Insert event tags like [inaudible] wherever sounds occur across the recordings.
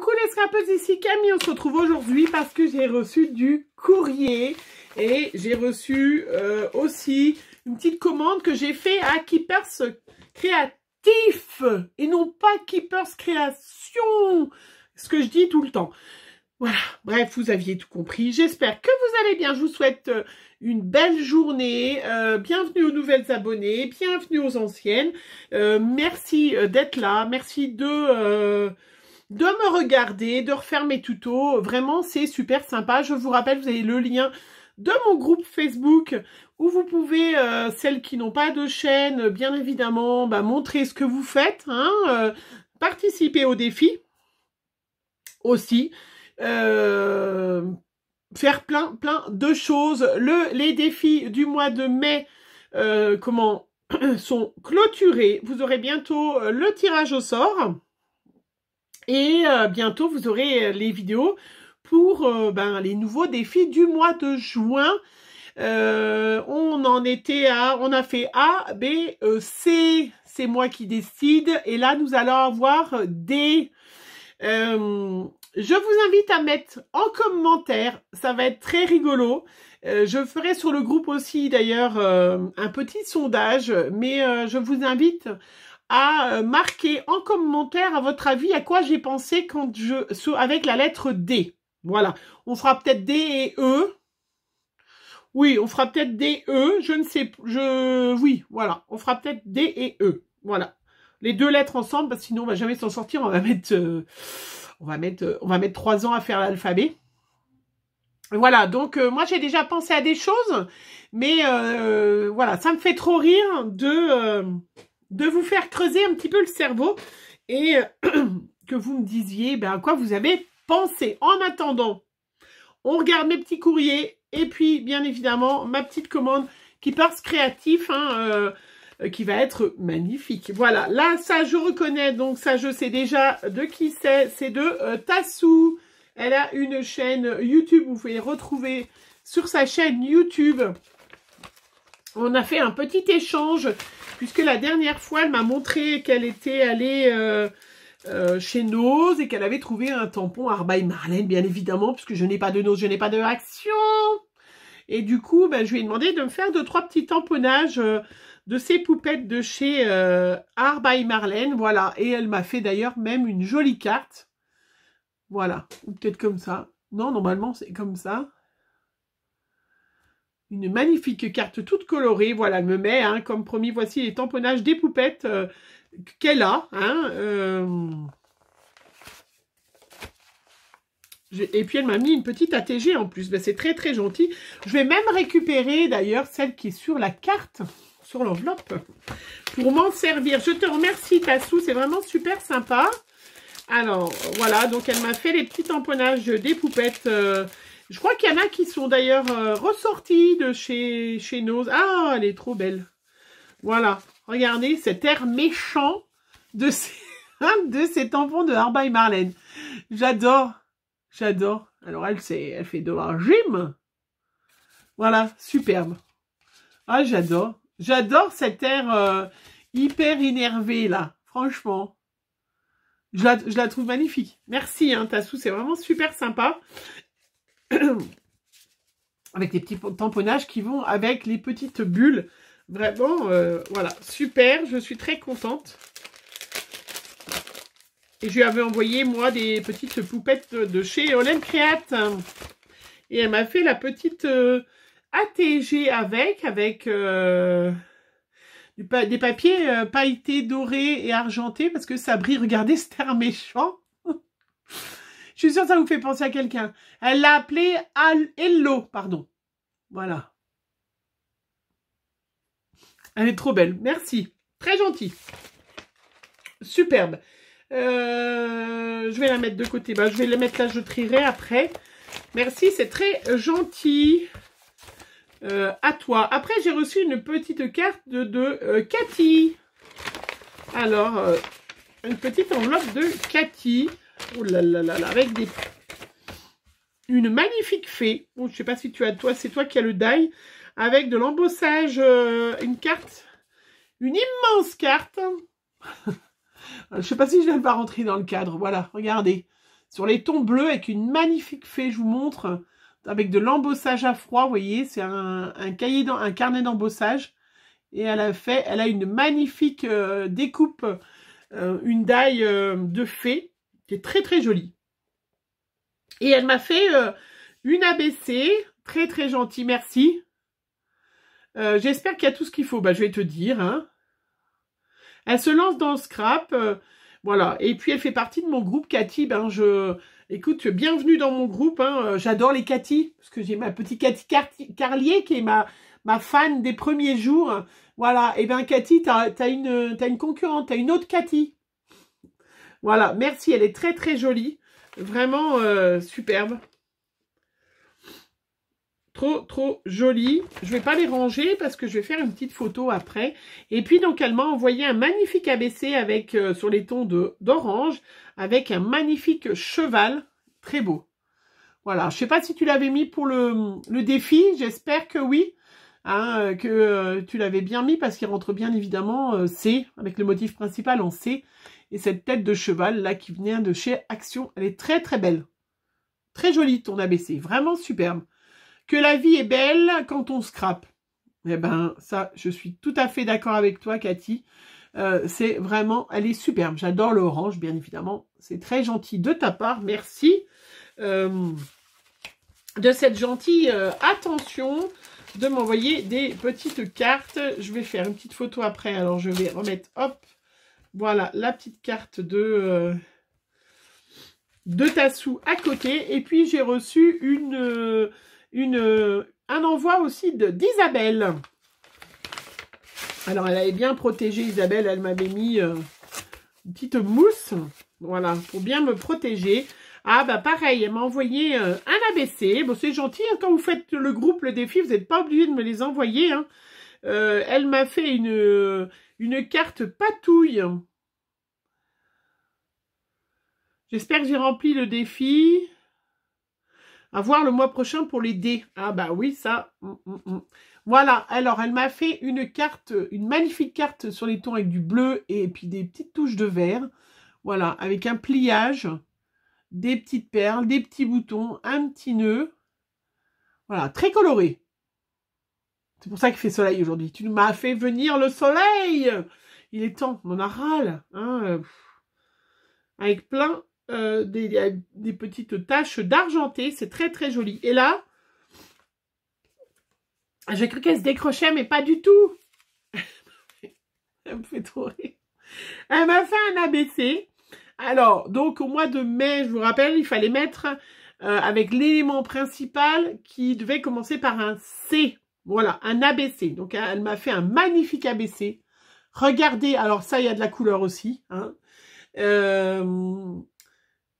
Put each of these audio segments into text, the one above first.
Coucou les scrapeuses, ici Camille, on se retrouve aujourd'hui parce que j'ai reçu du courrier et j'ai reçu euh, aussi une petite commande que j'ai fait à Keepers Créatif et non pas Keepers Création, ce que je dis tout le temps. Voilà, bref, vous aviez tout compris. J'espère que vous allez bien. Je vous souhaite euh, une belle journée. Euh, bienvenue aux nouvelles abonnées, bienvenue aux anciennes. merci d'être là, merci de de me regarder, de refaire mes tutos. Vraiment, c'est super sympa. Je vous rappelle, vous avez le lien de mon groupe Facebook où vous pouvez, euh, celles qui n'ont pas de chaîne, bien évidemment, bah, montrer ce que vous faites, hein, euh, participer au défi aussi. Euh, faire plein plein de choses. les défis du mois de mai, comment [clears throat] sont clôturés. Vous aurez bientôt le tirage au sort. Et euh, bientôt, vous aurez euh, les vidéos pour euh, ben, les nouveaux défis du mois de juin. on en était à, on a fait A, B, e, C, c'est moi qui décide. Et là, nous allons avoir D. je vous invite à mettre en commentaire, ça va être très rigolo. je ferai sur le groupe aussi d'ailleurs un petit sondage, mais je vous invite à euh, marquer en commentaire, à votre avis, à quoi j'ai pensé quand je, avec la lettre D. Voilà. On fera peut-être D et E. Oui, on fera peut-être D, E. Je ne sais, je, oui, voilà. On fera peut-être D et E. Voilà. Les deux lettres ensemble, parce que sinon on va jamais s'en sortir. On va mettre, euh, on va mettre, euh, on va mettre trois ans à faire l'alphabet. Voilà, donc moi j'ai déjà pensé à des choses, mais voilà, ça me fait trop rire de de vous faire creuser un petit peu le cerveau et euh, [clears throat] que vous me disiez ben, à quoi vous avez pensé. En attendant, on regarde mes petits courriers et puis, bien évidemment, ma petite commande qui passe créatif, hein, euh, qui va être magnifique. Voilà, là, ça, je reconnais, donc ça, je sais déjà de qui c'est. C'est de euh, Tassou. Elle a une chaîne YouTube, vous pouvez retrouver sur sa chaîne YouTube. On a fait un petit échange Puisque la dernière fois, elle m'a montré qu'elle était allée euh, euh, chez Nose et qu'elle avait trouvé un tampon Arbaï Marlène, bien évidemment, puisque je n'ai pas de Nose, je n'ai pas de Action. Et du coup, ben, je lui ai demandé de me faire deux, trois petits tamponnages euh, de ces poupettes de chez Arbaï Marlène. Voilà. Et elle m'a fait d'ailleurs même une jolie carte. Voilà. Ou peut-être comme ça. Non, normalement, c'est comme ça une magnifique carte toute colorée. Voilà, elle me met, hein, comme promis, voici les tamponnages des poupettes euh, qu'elle a. Hein, euh. Et puis elle m'a mis une petite ATG en plus. Ben, c'est très très gentil. Je vais même récupérer d'ailleurs celle qui est sur la carte, sur l'enveloppe, pour m'en servir. Je te remercie Tassou, c'est vraiment super sympa. Alors voilà, donc elle m'a fait les petits tamponnages des poupettes. Euh, je crois qu'il y en a qui sont d'ailleurs euh, ressortis de chez, chez Nose. Ah, elle est trop belle. Voilà. Regardez cet air méchant de ces, [laughs] de de Harba et Marlène. J'adore. J'adore. Alors, elle, elle fait de la gym. Voilà. Superbe. Ah, j'adore. J'adore cet air euh, hyper énervé, là. Franchement. Je la, trouve magnifique. Merci, hein, Tassou. C'est vraiment super sympa. [clears throat] avec des petits tamponnages qui vont avec les petites bulles. Vraiment, euh, voilà, super, je suis très contente. Et je lui avais envoyé, moi, des petites poupettes de, chez Olen Créate. Et elle m'a fait la petite euh, ATG avec, avec euh, des papiers pailletés dorés et argentés, parce que ça brille. regardez, c'était un méchant. [laughs] Je suis sûre que ça vous fait penser à quelqu'un. Elle l'a appelé Al Hello, pardon. Voilà. Elle est trop belle. Merci. Très gentil. Superbe. Euh, je vais la mettre de côté. Bah, je vais la mettre là, je trierai après. Merci, c'est très gentil. Euh, à toi. Après, j'ai reçu une petite carte de, euh, Cathy. Alors, une petite enveloppe de Cathy. Oh là là là là, avec des... Une magnifique fée. je oh, je sais pas si tu as toi, c'est toi qui as le die. Avec de l'embossage, euh, une carte, une immense carte. [laughs] je ne sais pas si je vais pas rentrer dans le cadre. Voilà, regardez. Sur les tons bleus avec une magnifique fée, je vous montre. Avec de l'embossage à froid, vous voyez, c'est un, cahier, dans, un carnet d'embossage. Et elle a fait, elle a une magnifique euh, découpe, euh, une die de fée qui est très très jolie. Et elle m'a fait euh, une ABC, très très gentille, merci. Euh, j'espère qu'il y a tout ce qu'il faut, bah, je vais te dire. Hein. Elle se lance dans le scrap, euh, voilà. Et puis elle fait partie de mon groupe Cathy, ben je... Écoute, bienvenue dans mon groupe, hein. j'adore les Cathy, parce que j'ai ma petite Cathy Carlier qui est ma, ma fan des premiers jours. Voilà, et ben, Cathy, t'as as une, une concurrente, t'as une autre Cathy. Voilà, merci, elle est très très jolie. Vraiment euh, superbe. Trop, trop jolie. Je ne vais pas les ranger parce que je vais faire une petite photo après. Et puis, donc, elle m'a envoyé un magnifique ABC avec, euh, sur les tons d'orange avec un magnifique cheval. Très beau. Voilà, je ne sais pas si tu l'avais mis pour le, le défi. J'espère que oui. Hein, euh, que tu l'avais bien mis parce qu'il rentre bien évidemment C, avec le motif principal en C. Et cette tête de cheval là qui vient de chez Action, elle est très très belle. Très jolie ton ABC, vraiment superbe. Que la vie est belle quand on scrape. Eh ben ça, je suis tout à fait d'accord avec toi Cathy. Euh, c'est vraiment, elle est superbe. J'adore l'orange, bien évidemment. C'est très gentil de ta part, merci. Euh, de cette gentille euh, attention de m'envoyer des petites cartes. Je vais faire une petite photo après. Alors, je vais remettre, hop, voilà, la petite carte de, euh, de Tassou à côté. Et puis, j'ai reçu une, euh, une, euh, un envoi aussi d'Isabelle. Alors, elle avait bien protégé Isabelle. Elle m'avait mis une petite mousse. Voilà, pour bien me protéger. Ah bah pareil, elle m'a envoyé un ABC. Bon, c'est gentil, hein, quand vous faites le groupe, le défi, vous n'êtes pas obligé de me les envoyer. Hein. Euh, elle m'a fait une, euh, une carte patouille. J'espère que j'ai rempli le défi. À voir le mois prochain pour les dés. Ah bah oui, ça. Mm, mm, mm. Voilà, alors elle m'a fait une carte, une magnifique carte sur les tons avec du bleu et puis des petites touches de vert. Voilà, avec un pliage, des petites perles, des petits boutons, un petit nœud. Voilà, très coloré. C'est pour ça qu'il fait soleil aujourd'hui. Tu m'as fait venir le soleil Il est temps, on en a avec plein euh, des, petites taches d'argenté. C'est très très joli. Et là, j'ai cru qu'elle se décrochait, mais pas du tout. [laughs] Elle me fait trop rire. Elle m'a fait un ABC. Alors, donc au mois de mai, je vous rappelle, il fallait mettre euh, avec l'élément principal qui devait commencer par un C. Voilà, un ABC. Donc, elle m'a fait un magnifique ABC. Regardez, alors ça, il y a de la couleur aussi. Hein. Euh,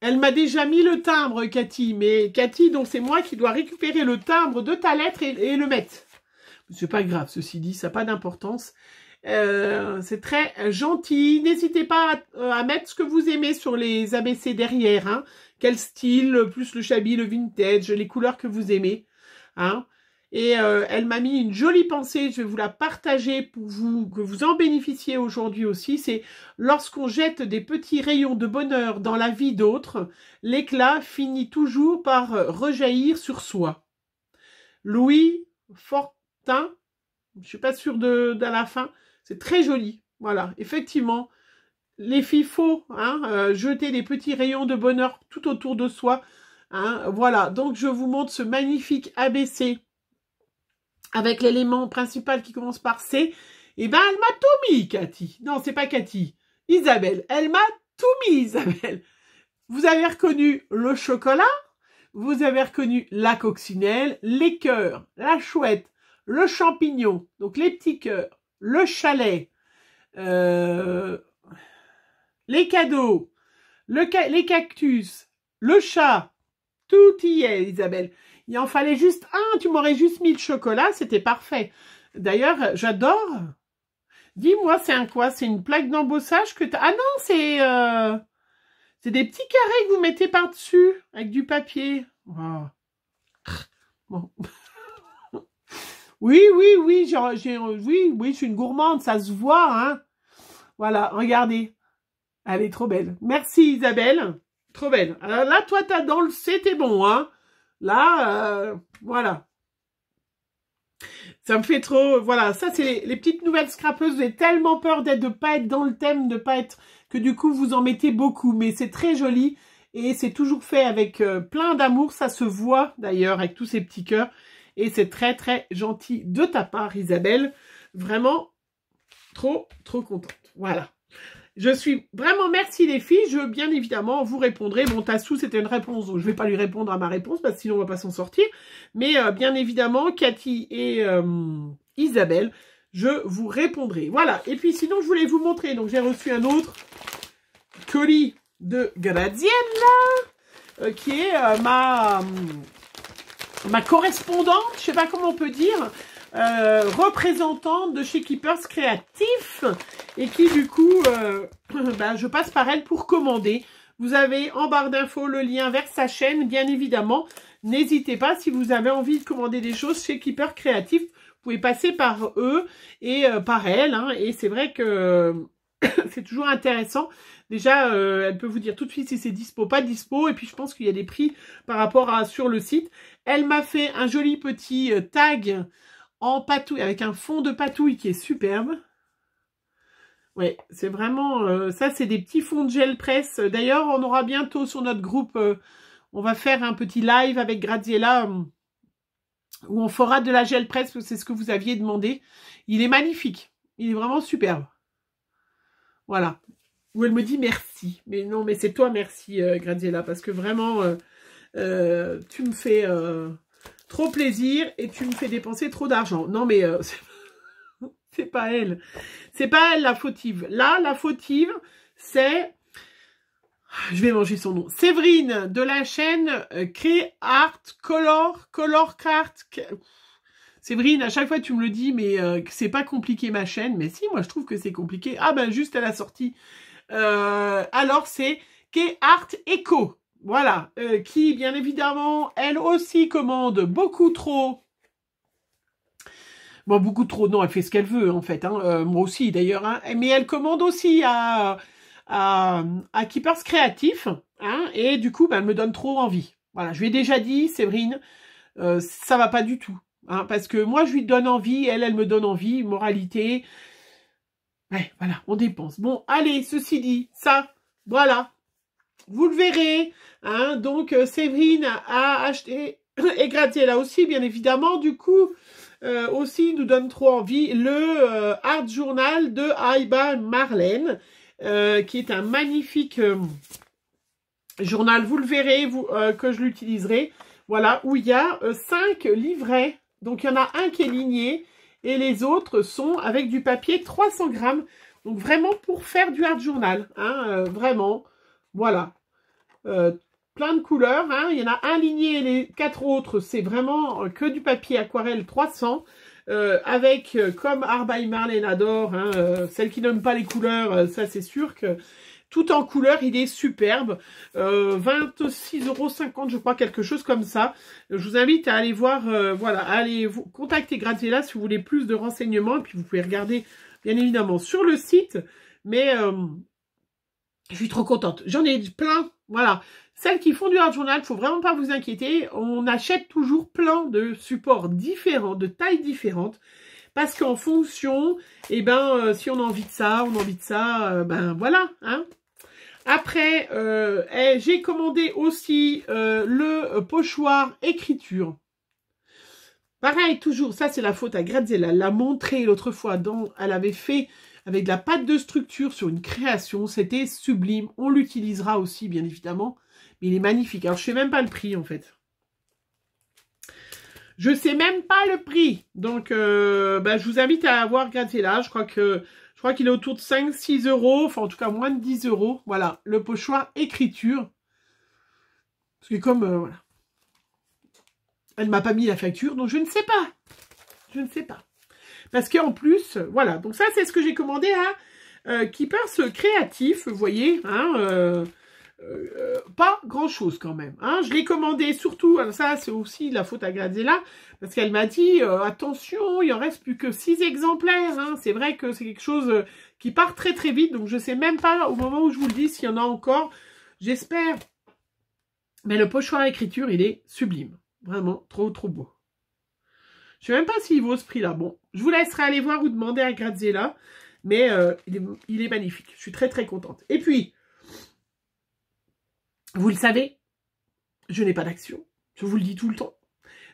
elle m'a déjà mis le timbre, Cathy. Mais Cathy, donc c'est moi qui dois récupérer le timbre de ta lettre et, le mettre. C'est pas grave, ceci dit, ça n'a pas d'importance. Euh, c'est très gentil. N'hésitez pas euh, à, mettre ce que vous aimez sur les ABC derrière. Hein. Quel style, plus le chabi, le vintage, les couleurs que vous aimez. Hein. Et euh, elle m'a mis une jolie pensée, je vais vous la partager pour vous, que vous en bénéficiez aujourd'hui aussi. C'est lorsqu'on jette des petits rayons de bonheur dans la vie d'autres, l'éclat finit toujours par euh, rejaillir sur soi. Louis Fortin, je ne suis pas sûre de, la fin, c'est très joli. Voilà, effectivement, les filles faut hein, euh, jeter des petits rayons de bonheur tout autour de soi. Hein, voilà, donc je vous montre ce magnifique ABC avec l'élément principal qui commence par C, eh ben, elle m'a tout mis, Cathy. Non, c'est pas Cathy. Isabelle. Elle m'a tout mis, Isabelle. Vous avez reconnu le chocolat, vous avez reconnu la coccinelle, les cœurs, la chouette, le champignon, donc les petits cœurs, le chalet, euh, les cadeaux, le les cactus, le chat. Tout y est, Isabelle. Il en fallait juste un. Tu m'aurais juste mis le chocolat, c'était parfait. D'ailleurs, j'adore. Dis-moi, c'est un quoi C'est une plaque d'embossage que t'as, Ah non, c'est... Euh, c'est des petits carrés que vous mettez par-dessus, avec du papier. Oh. Bon. [laughs] oui, oui, oui, j'ai, oui, oui, je suis une gourmande, ça se voit, hein. Voilà, regardez. Elle est trop belle. Merci Isabelle. Trop belle. Alors là, toi, t'as dans le... C'était bon, hein. Là, euh, voilà. Ça me fait trop... Voilà, ça, c'est les, petites nouvelles scrapeuses. J'ai tellement peur de ne pas être dans le thème, de pas être... Que du coup, vous en mettez beaucoup. Mais c'est très joli. Et c'est toujours fait avec euh, plein d'amour. Ça se voit, d'ailleurs, avec tous ces petits cœurs. Et c'est très, très gentil de ta part, Isabelle. Vraiment, trop, trop contente. Voilà. Je suis vraiment merci les filles. Je bien évidemment vous répondrai. Bon, Tassou, c'était une réponse, je ne vais pas lui répondre à ma réponse parce que sinon on va pas s'en sortir. Mais euh, bien évidemment, Cathy et euh, Isabelle, je vous répondrai. Voilà. Et puis sinon, je voulais vous montrer. Donc j'ai reçu un autre colis de Gradienne euh, qui est ma ma correspondante, je sais pas comment on peut dire, euh, représentante de chez Keepers Créatif et qui du coup, [coughs] ben, je passe par elle pour commander. Vous avez en barre d'infos le lien vers sa chaîne, bien évidemment. N'hésitez pas, si vous avez envie de commander des choses chez Keeper Créatif, vous pouvez passer par eux et euh, par elle. Hein. et c'est vrai que [coughs] c'est toujours intéressant. Déjà, elle peut vous dire tout de suite si c'est dispo, pas dispo. Et puis, je pense qu'il y a des prix par rapport à sur le site. Elle m'a fait un joli petit tag en patouille, avec un fond de patouille qui est superbe. Ouais, c'est vraiment... Euh, ça, c'est des petits fonds de gel presse. D'ailleurs, on aura bientôt sur notre groupe... Euh, on va faire un petit live avec Graziella euh, où on fera de la gel presse, c'est ce que vous aviez demandé. Il est magnifique. Il est vraiment superbe. Voilà. Où elle me dit merci. Mais non, mais c'est toi merci, Graziella, parce que vraiment, tu me fais trop plaisir et tu me fais dépenser trop d'argent. Non, mais euh, [laughs] c'est pas elle. C'est pas elle la fautive. Là, la fautive, c'est... Ah, je vais manger son nom. Séverine de la chaîne euh, Cré Art Color Color Cart. Séverine, à chaque fois tu me le dis, mais euh, c'est pas compliqué ma chaîne. Mais si, moi je trouve que c'est compliqué. Ah ben juste à la sortie. alors c'est K Art Echo. Voilà, euh, qui bien évidemment, elle aussi commande beaucoup trop. Moi beaucoup trop, non, elle fait ce qu'elle veut en fait, hein. euh, moi aussi d'ailleurs, hein. mais elle commande aussi à, à, à Keepers Créatif, hein, et du coup, ben, elle me donne trop envie. Voilà, je lui ai déjà dit, Séverine, euh, ça va pas du tout, parce que moi je lui donne envie, elle, elle me donne envie, moralité, ouais, voilà, on dépense. Bon, allez, ceci dit, ça, voilà, vous le verrez. Hein. Donc, euh, Séverine a acheté [clears throat] et gratté là aussi, bien évidemment. Du coup, euh, aussi, nous donne trop envie le euh, Art Journal de Aiba Marlène, qui est un magnifique journal. Vous le verrez, vous, que je l'utiliserai. Voilà, où il y a cinq livrets. Donc, il y en a un qui est ligné et les autres sont avec du papier 300 grammes. Donc, vraiment pour faire du Art Journal, hein, vraiment. Voilà. Euh, plein de couleurs. Hein. Il y en a un ligné et les quatre autres, c'est vraiment euh, que du papier aquarelle 300. Euh, avec euh, comme Arbaï Marlène adore, hein, celle qui n'aime pas les couleurs, ça c'est sûr que tout en couleur, il est superbe. 26,50€ je crois, quelque chose comme ça. Je vous invite à aller voir, voilà, à aller vous contacter Graziella si vous voulez plus de renseignements. Et puis vous pouvez regarder bien évidemment sur le site. Mais je suis trop contente. J'en ai plein voilà. Celles qui font du hard journal, il ne faut vraiment pas vous inquiéter. On achète toujours plein de supports différents, de tailles différentes. Parce qu'en fonction, eh ben, euh, si on a envie de ça, on a envie de ça, euh, ben voilà. Hein. Après, euh, eh, j'ai commandé aussi le pochoir écriture. Pareil, toujours, ça c'est la faute à Graziella. Elle l'a montré l'autre fois. elle avait fait avec de la pâte de structure sur une création. C'était sublime. On l'utilisera aussi, bien évidemment. Mais il est magnifique. Alors, je sais même pas le prix, en fait. Je ne sais même pas le prix. Donc, euh, bah, je vous invite à avoir Là, Je crois que je crois qu'il est autour de 5-6 euros. Enfin, en tout cas, moins de 10 euros. Voilà, le pochoir écriture. qui est comme, euh, voilà. Elle m'a pas mis la facture, donc je ne sais pas. Je ne sais pas. Parce qu'en plus, voilà. Donc ça, c'est ce que j'ai commandé à euh, Créatif, vous voyez. Hein, euh, euh, pas grand-chose quand même. Hein. Je l'ai commandé surtout, alors hein, ça, c'est aussi la faute à Grazella, parce qu'elle m'a dit, euh, attention, il en reste plus que 6 exemplaires. C'est vrai que c'est quelque chose qui part très très vite, donc je ne sais même pas au moment où je vous le dis s'il y en a encore. J'espère. Mais le pochoir à écriture, il est sublime. Vraiment, trop, trop beau. Je ne sais même pas s'il vaut ce prix-là. Bon, je vous laisserai aller voir ou demander à Graziella. Mais euh, il, est, magnifique. Je suis très, très contente. Et puis, vous le savez, je n'ai pas d'action. Je vous le dis tout le temps.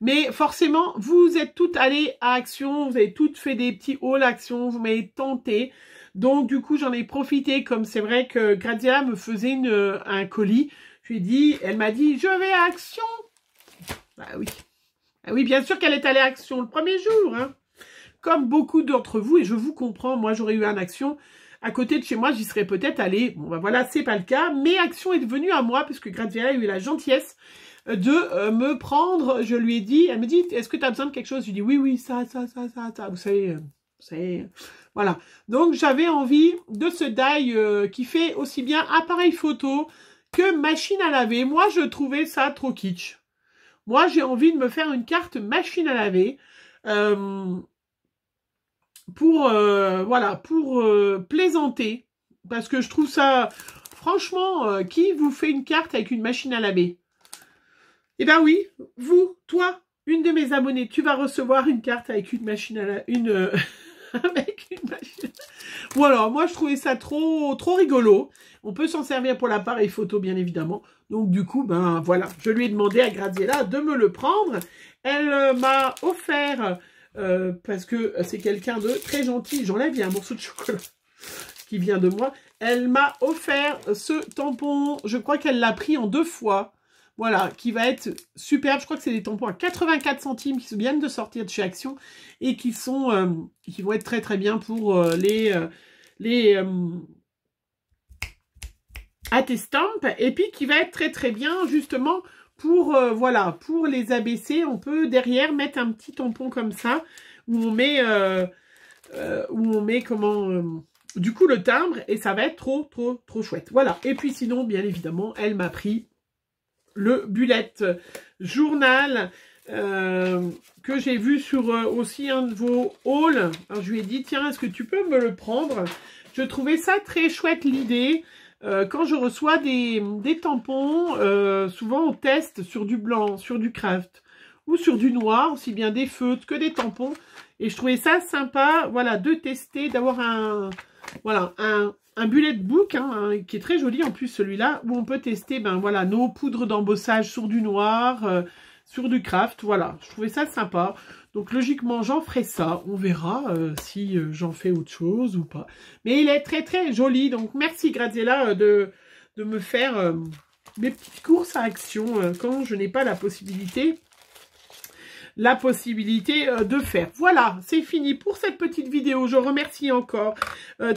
Mais forcément, vous êtes toutes allées à Action. Vous avez toutes fait des petits hauls Action. Vous m'avez tenté. Donc, du coup, j'en ai profité. Comme c'est vrai que Grazia me faisait un colis. Je lui ai dit, elle m'a dit, je vais à Action bah oui. Ah oui, bien sûr qu'elle est allée à Action le premier jour. Hein. Comme beaucoup d'entre vous, et je vous comprends, moi j'aurais eu un Action à côté de chez moi, j'y serais peut-être allée. Bon, ben voilà, c'est pas le cas. Mais Action est devenue à moi, puisque Gradiela a eu la gentillesse de euh, me prendre. Je lui ai dit, elle me dit, est-ce que tu as besoin de quelque chose Je lui ai dit, oui, oui, ça, ça, ça, ça, ça. Vous savez, euh, vous savez. Euh, voilà. Donc, j'avais envie de ce die qui fait aussi bien appareil photo que machine à laver. Moi, je trouvais ça trop kitsch. Moi, j'ai envie de me faire une carte machine à laver euh, pour euh, voilà pour euh, plaisanter parce que je trouve ça franchement qui vous fait une carte avec une machine à laver Eh ben oui, vous, toi, une de mes abonnées, tu vas recevoir une carte avec une machine à laver, une [laughs] [laughs] avec une machine. Ou alors, moi, je trouvais ça trop, trop rigolo. On peut s'en servir pour l'appareil photo, bien évidemment. Donc, du coup, ben voilà, je lui ai demandé à Graziella de me le prendre. Elle euh, m'a offert, euh, parce que c'est quelqu'un de très gentil. J'enlève, il y a un morceau de chocolat [laughs] qui vient de moi. Elle m'a offert ce tampon. Je crois qu'elle l'a pris en deux fois. Voilà, qui va être superbe. Je crois que c'est des tampons à 84 centimes qui viennent de sortir de chez Action et qui sont euh, qui vont être très très bien pour euh, les à euh, les attestampes et puis qui va être très très bien justement pour voilà pour les ABC. On peut derrière mettre un petit tampon comme ça où on met où on met comment du coup le timbre et ça va être trop trop trop chouette. Voilà. Et puis sinon, bien évidemment, elle m'a pris le bullet journal euh, que j'ai vu sur euh, aussi un de vos hauls. Alors, je lui ai dit, tiens, est-ce que tu peux me le prendre Je trouvais ça très chouette l'idée. Euh, quand je reçois des, des tampons, souvent on teste sur du blanc, sur du craft ou sur du noir, aussi bien des feutres que des tampons. Et je trouvais ça sympa, voilà, de tester, d'avoir un, voilà, un, un bullet book hein, hein, qui est très joli en plus celui-là, où on peut tester ben, voilà, nos poudres d'embossage sur du noir, euh, sur du craft, voilà. Je trouvais ça sympa. Donc logiquement, j'en ferai ça. On verra euh, si euh, j'en fais autre chose ou pas. Mais il est très très joli. Donc merci Graziella de, de me faire mes petites courses à action quand je n'ai pas la possibilité la possibilité de faire. Voilà, c'est fini pour cette petite vidéo. Je remercie encore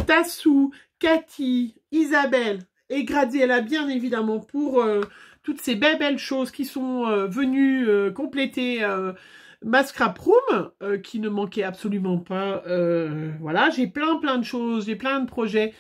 Tassou Cathy, Isabelle et là bien évidemment, pour euh, toutes ces belles, belles choses qui sont euh, venues euh, compléter ma scrap room, qui ne manquait absolument pas. voilà, j'ai plein, plein de choses, j'ai plein de projets.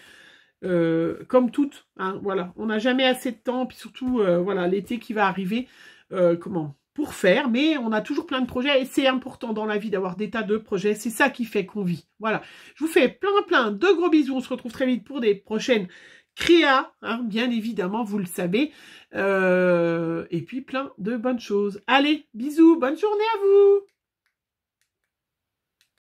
comme toutes, hein, voilà, on n'a jamais assez de temps, puis surtout, voilà, l'été qui va arriver, comment pour faire, mais on a toujours plein de projets et c'est important dans la vie d'avoir des tas de projets. C'est ça qui fait qu'on vit. Voilà. Je vous fais plein plein de gros bisous. On se retrouve très vite pour des prochaines créas, hein, bien évidemment, vous le savez. Euh, et puis plein de bonnes choses. Allez, bisous, bonne journée à vous